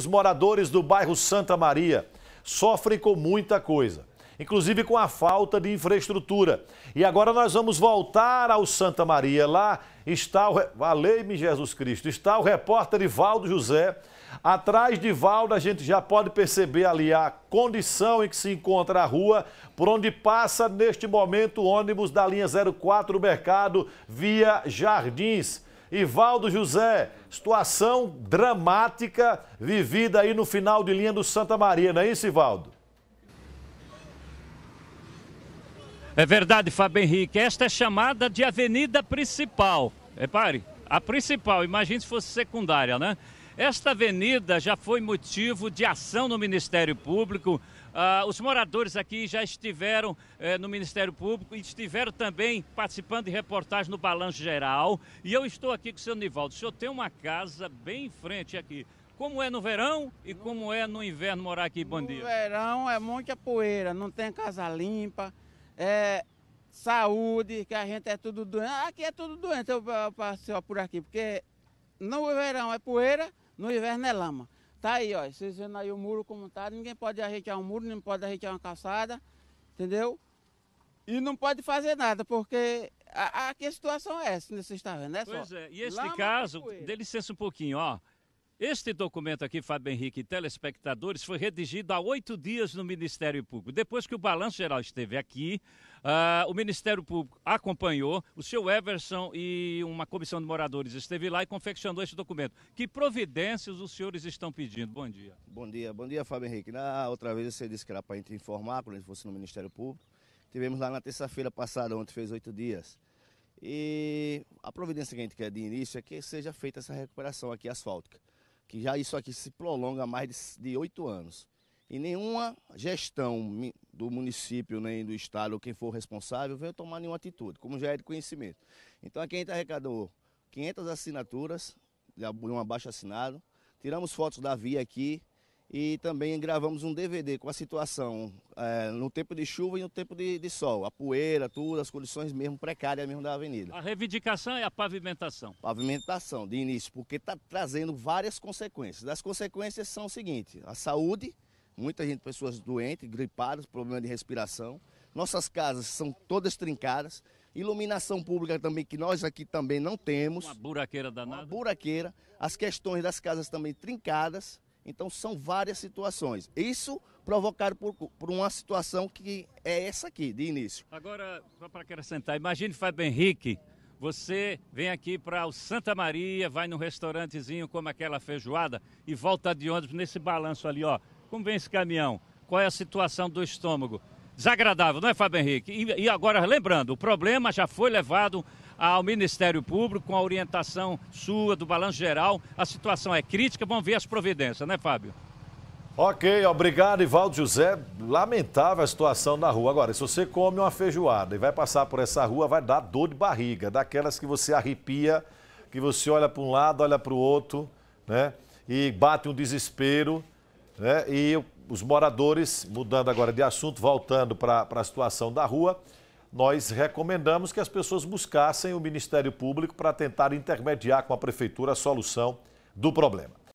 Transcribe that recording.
Os moradores do bairro Santa Maria sofrem com muita coisa, inclusive com a falta de infraestrutura. E agora nós vamos voltar ao Santa Maria. Lá está o. Valei-me Jesus Cristo! Está o repórter Ivaldo José. Atrás de Valdo, a gente já pode perceber ali a condição em que se encontra a rua, por onde passa neste momento o ônibus da linha 04 Mercado via Jardins. Ivaldo José, situação dramática vivida aí no final de linha do Santa Maria, não é isso, Ivaldo? É verdade, Fábio Henrique. Esta é chamada de Avenida Principal. Repare, a principal, imagine se fosse secundária, né? Esta avenida já foi motivo de ação no Ministério Público. Ah, os moradores aqui já estiveram eh, no Ministério Público e estiveram também participando de reportagem no Balanço Geral. E eu estou aqui com o senhor Nivaldo. O senhor tem uma casa bem em frente aqui. Como é no verão e como é no inverno morar aqui, bom dia? No verão é muita poeira, não tem casa limpa, é saúde, que a gente é tudo doente. Aqui é tudo doente, eu passei por aqui, porque no verão é poeira, no inverno é lama. Tá aí, ó. Vocês vendo aí o muro como tá. Ninguém pode arrequear um muro, nem pode arrequear uma calçada. Entendeu? E não pode fazer nada, porque a, a, a situação é essa, você está vendo, né? Pois só. é. E este caso, dê licença um pouquinho, ó. Este documento aqui, Fábio Henrique, telespectadores, foi redigido há oito dias no Ministério Público. Depois que o Balanço Geral esteve aqui, uh, o Ministério Público acompanhou, o seu Everson e uma comissão de moradores esteve lá e confeccionou este documento. Que providências os senhores estão pedindo? Bom dia. Bom dia, bom dia, Fábio Henrique. Na outra vez você disse que era para informar quando a gente fosse no Ministério Público. Tivemos lá na terça-feira passada, ontem fez oito dias. E a providência que a gente quer de início é que seja feita essa recuperação aqui asfáltica que já isso aqui se prolonga há mais de oito anos. E nenhuma gestão do município, nem do estado, ou quem for responsável, veio tomar nenhuma atitude, como já é de conhecimento. Então aqui a gente arrecadou 500 assinaturas, de um abaixo assinado, tiramos fotos da via aqui, e também gravamos um DVD com a situação é, no tempo de chuva e no tempo de, de, sol. A poeira, tudo, as condições mesmo precárias mesmo da avenida. A reivindicação é a pavimentação? Pavimentação, de início, porque está trazendo várias consequências. As consequências são o seguinte, a saúde, muita gente, pessoas doentes, gripadas, problema de respiração. Nossas casas são todas trincadas. Iluminação pública também, que nós aqui também não temos. Uma buraqueira danada. Uma buraqueira. As questões das casas também trincadas então são várias situações. Isso provocado por, por uma situação que é essa aqui, de início. Agora, só para acrescentar, imagine Fábio Henrique, você vem aqui para o Santa Maria, vai num restaurantezinho como aquela feijoada e volta de ônibus nesse balanço ali, ó. Como vem esse caminhão? Qual é a situação do estômago? Desagradável, não é, Fábio Henrique? E, e agora, lembrando, o problema já foi levado ao Ministério Público, com a orientação sua, do balanço geral. A situação é crítica, vamos ver as providências, né, Fábio? Ok, obrigado, Ivaldo José. Lamentável a situação na rua. Agora, se você come uma feijoada e vai passar por essa rua, vai dar dor de barriga, daquelas que você arrepia, que você olha para um lado, olha para o outro, né? E bate um desespero, né? E os moradores, mudando agora de assunto, voltando para a situação da rua, nós recomendamos que as pessoas buscassem o Ministério Público para tentar intermediar com a Prefeitura a solução do problema.